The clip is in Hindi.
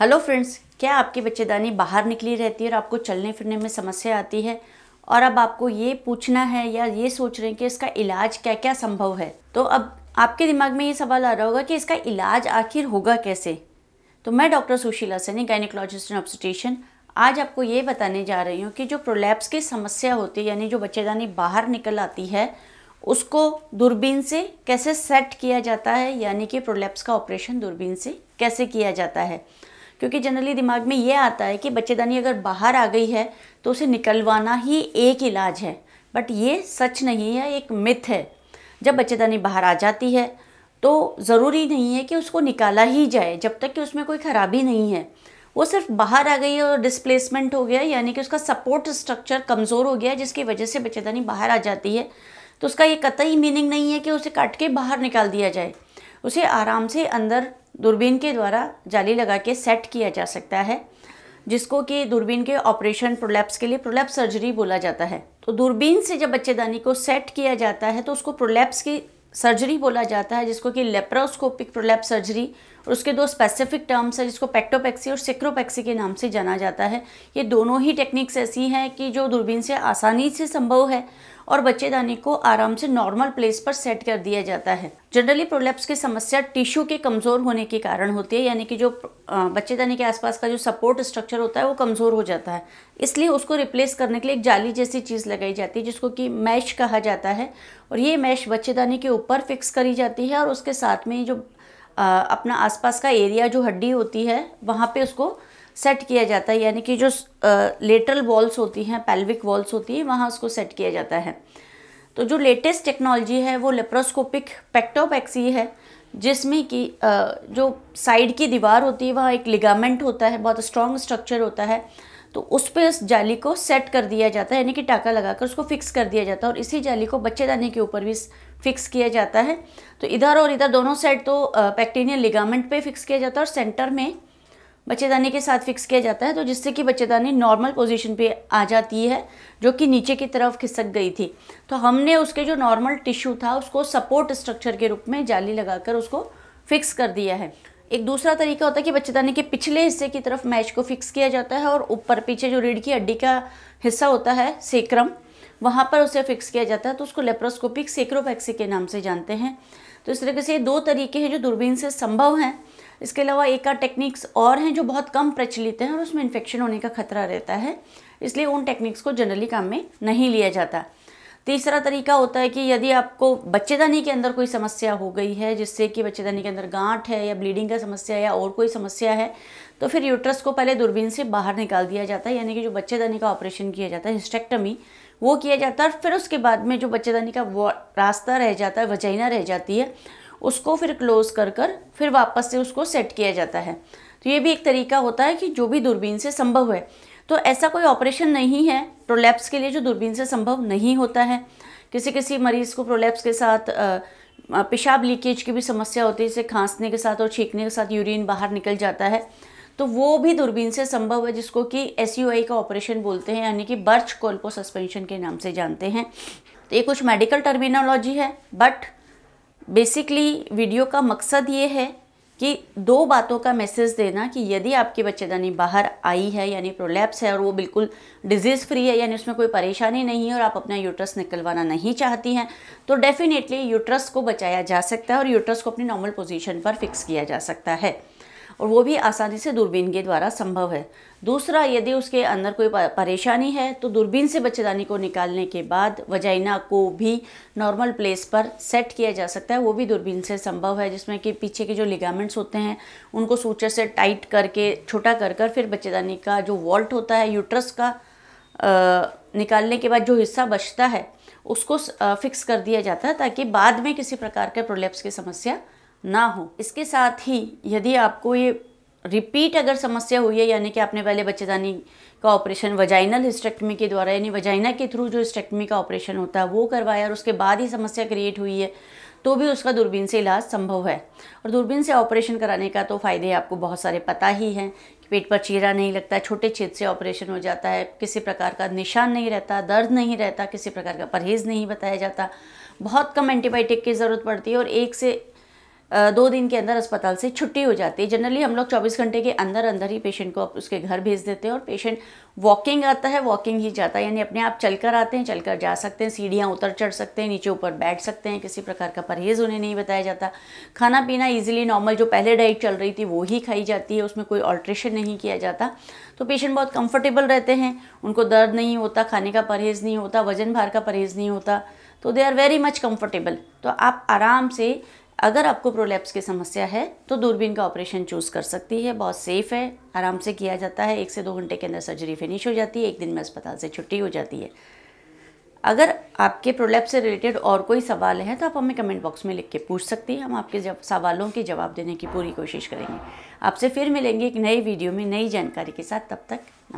हेलो फ्रेंड्स क्या आपकी बच्चेदानी बाहर निकली रहती है और आपको चलने फिरने में समस्या आती है और अब आपको ये पूछना है या ये सोच रहे हैं कि इसका इलाज क्या क्या संभव है तो अब आपके दिमाग में ये सवाल आ रहा होगा कि इसका इलाज आखिर होगा कैसे तो मैं doctor Sushila Saini gynaecologist and obstetrician आज आपको ये बताने जा रही हूँ कि जो प्रोलैप्स की समस्या होती है यानी जो बच्चेदानी बाहर निकल आती है उसको दूरबीन से कैसे सेट किया जाता है यानी कि प्रोलैप्स का ऑपरेशन दूरबीन से कैसे किया जाता है क्योंकि जनरली दिमाग में ये आता है कि बच्चेदानी अगर बाहर आ गई है तो उसे निकलवाना ही एक इलाज है बट ये सच नहीं है एक मिथ है जब बच्चेदानी बाहर आ जाती है तो ज़रूरी नहीं है कि उसको निकाला ही जाए जब तक कि उसमें कोई ख़राबी नहीं है वो सिर्फ बाहर आ गई है और डिस्प्लेसमेंट हो गया यानी कि उसका सपोर्ट स्ट्रक्चर कमज़ोर हो गया है जिसकी वजह से बच्चेदानी बाहर आ जाती है तो उसका ये कतई मीनिंग नहीं है कि उसे काट के बाहर निकाल दिया जाए उसे आराम से अंदर दूरबीन के द्वारा जाली लगा के सेट किया जा सकता है जिसको कि दूरबीन के ऑपरेशन प्रोलैप्स के लिए प्रोलैप्स सर्जरी बोला जाता है तो दूरबीन से जब बच्चेदानी को सेट किया जाता है तो उसको प्रोलैप्स की सर्जरी बोला जाता है जिसको कि लेप्रोस्कोपिक प्रोलैप्स सर्जरी और उसके दो स्पेसिफिक टर्म्स हैं जिसको पेक्टोपैक्सी और सिक्रोपैक्सी के नाम से जाना जाता है ये दोनों ही टेक्निक्स ऐसी हैं कि जो दूरबीन से आसानी से संभव है और बच्चेदानी को आराम से नॉर्मल प्लेस पर सेट कर दिया जाता है जनरली प्रोलैप्स की समस्या टिश्यू के कमज़ोर होने के कारण होती है यानी कि जो बच्चेदानी के आसपास का जो सपोर्ट स्ट्रक्चर होता है वो कमज़ोर हो जाता है इसलिए उसको रिप्लेस करने के लिए एक जाली जैसी चीज़ लगाई जाती है जिसको कि मैश कहा जाता है और ये मैश बच्चेदानी के ऊपर फिक्स करी जाती है और उसके साथ में जो अपना आसपास का एरिया जो हड्डी होती है वहाँ पे उसको सेट किया जाता है यानी कि जो लेटरल वॉल्स होती हैं पैल्विक वॉल्स होती है वहाँ उसको सेट किया जाता है तो जो लेटेस्ट टेक्नोलॉजी है वो लेप्रोस्कोपिक पेक्टोपैक्सी है जिसमें कि जो साइड की दीवार होती है वहाँ एक लिगामेंट होता है बहुत स्ट्रॉन्ग स्ट्रक्चर होता है तो उस पर उस जाली को सेट कर दिया जाता है यानी कि टाका लगाकर उसको फिक्स कर दिया जाता है और इसी जाली को बच्चेदानी के ऊपर भी फिक्स किया जाता है तो इधर और इधर दोनों साइड तो पैक्टीनियल लिगामेंट पे फिक्स किया जाता है और सेंटर में बच्चेदानी के साथ फिक्स किया जाता है तो जिससे कि बच्चेदानी नॉर्मल पोजीशन पे आ जाती है जो कि नीचे की तरफ खिसक गई थी तो हमने उसके जो नॉर्मल टिश्यू था उसको सपोर्ट स्ट्रक्चर के रूप में जाली लगाकर उसको फिक्स कर दिया है एक दूसरा तरीका होता है कि बच्चेदानी के पिछले हिस्से की तरफ मैच को फिक्स किया जाता है और ऊपर पीछे जो रीढ़ की हड्डी का हिस्सा होता है सेक्रम वहाँ पर उसे फिक्स किया जाता है तो उसको लेप्रोस्कोपिक सेक्रोपैक्सी के नाम से जानते हैं तो इस तरीके से ये दो तरीके हैं जो दूरबीन से संभव हैं इसके अलावा एक आध टेक्निक्स और हैं जो बहुत कम प्रचलित हैं और उसमें इन्फेक्शन होने का खतरा रहता है इसलिए उन टेक्निक्स को जनरली काम में नहीं लिया जाता तीसरा तरीका होता है कि यदि आपको बच्चेदानी के अंदर कोई समस्या हो गई है जिससे कि बच्चेदानी के अंदर गांठ है या ब्लीडिंग का समस्या है या और कोई समस्या है तो फिर यूट्रस को पहले दूरबीन से बाहर निकाल दिया जाता है यानी कि जो बच्चेदानी का ऑपरेशन किया जाता है हिस्टेक्टमी वो किया जाता है फिर उसके बाद में जो बच्चेदानी का रास्ता रह जाता है वजाइना रह जाती है उसको फिर क्लोज़ कर कर फिर वापस से उसको सेट किया जाता है तो ये भी एक तरीका होता है कि जो भी दूरबीन से संभव है तो ऐसा कोई ऑपरेशन नहीं है प्रोलैप्स के लिए जो दूरबीन से संभव नहीं होता है किसी किसी मरीज़ को प्रोलैप्स के साथ पेशाब लीकेज की भी समस्या होती है जैसे खांसने के साथ और छींकने के साथ यूरिन बाहर निकल जाता है तो वो भी दूरबीन से संभव है जिसको कि एस का ऑपरेशन बोलते हैं यानी कि बर्च कोल्पो सस्पेंशन के नाम से जानते हैं तो ये कुछ मेडिकल टर्मिनोलॉजी है बट बेसिकली वीडियो का मकसद ये है कि दो बातों का मैसेज देना कि यदि आपकी बच्चेदानी बाहर आई है यानी प्रोलैप्स है और वो बिल्कुल डिजीज़ फ्री है यानी उसमें कोई परेशानी नहीं है और आप अपना यूट्रस निकलवाना नहीं चाहती हैं तो डेफ़िनेटली यूट्रस को बचाया जा सकता है और यूट्रस को अपनी नॉर्मल पोजीशन पर फिक्स किया जा सकता है और वो भी आसानी से दूरबीन के द्वारा संभव है दूसरा यदि उसके अंदर कोई परेशानी है तो दूरबीन से बच्चेदानी को निकालने के बाद वजाइना को भी नॉर्मल प्लेस पर सेट किया जा सकता है वो भी दूरबीन से संभव है जिसमें कि पीछे के जो लिगामेंट्स होते हैं उनको सूचर से टाइट करके छोटा कर कर फिर बच्चेदानी का जो वॉल्ट होता है यूट्रस का आ, निकालने के बाद जो हिस्सा बचता है उसको फिक्स कर दिया जाता है ताकि बाद में किसी प्रकार के प्रोलेप्स की समस्या ना हो इसके साथ ही यदि आपको ये रिपीट अगर समस्या हुई है यानी कि आपने पहले बच्चेदानी का ऑपरेशन वजाइनल हिस्टेक्टमी के द्वारा यानी वजाइना के थ्रू जो हिस्टेक्टमी का ऑपरेशन होता है वो करवाया और उसके बाद ही समस्या क्रिएट हुई है तो भी उसका दूरबीन से इलाज संभव है और दूरबीन से ऑपरेशन कराने का तो फ़ायदे आपको बहुत सारे पता ही हैं कि पेट पर चीरा नहीं लगता छोटे छेद से ऑपरेशन हो जाता है किसी प्रकार का निशान नहीं रहता दर्द नहीं रहता किसी प्रकार का परहेज़ नहीं बताया जाता बहुत कम एंटीबायोटिक की ज़रूरत पड़ती है और एक से दो दिन के अंदर अस्पताल से छुट्टी हो जाती है जनरली हम लोग 24 घंटे के अंदर अंदर ही पेशेंट को उसके घर भेज देते हैं और पेशेंट वॉकिंग आता है वॉकिंग ही जाता है यानी अपने आप चलकर आते हैं चलकर जा सकते हैं सीढ़ियाँ उतर चढ़ सकते हैं नीचे ऊपर बैठ सकते हैं किसी प्रकार का परहेज़ उन्हें नहीं बताया जाता खाना पीना ईजिली नॉर्मल जो पहले डाइट चल रही थी वो ही खाई जाती है उसमें कोई ऑल्ट्रेशन नहीं किया जाता तो पेशेंट बहुत कंफर्टेबल रहते हैं उनको दर्द नहीं होता खाने का परहेज़ नहीं होता वजन भार का परहेज़ नहीं होता तो they are very much comfortable तो आप आराम से अगर आपको प्रोलैप्स की समस्या है तो दूरबीन का ऑपरेशन चूज़ कर सकती है बहुत सेफ़ है आराम से किया जाता है एक से दो घंटे के अंदर सर्जरी फिनिश हो जाती है एक दिन में अस्पताल से छुट्टी हो जाती है अगर आपके प्रोलैप्स से रिलेटेड और कोई सवाल है तो आप हमें कमेंट बॉक्स में लिख के पूछ सकती हैं हम आपके जब सवालों के जवाब देने की पूरी कोशिश करेंगे आपसे फिर मिलेंगे एक नई वीडियो में नई जानकारी के साथ तब तक नमस्कार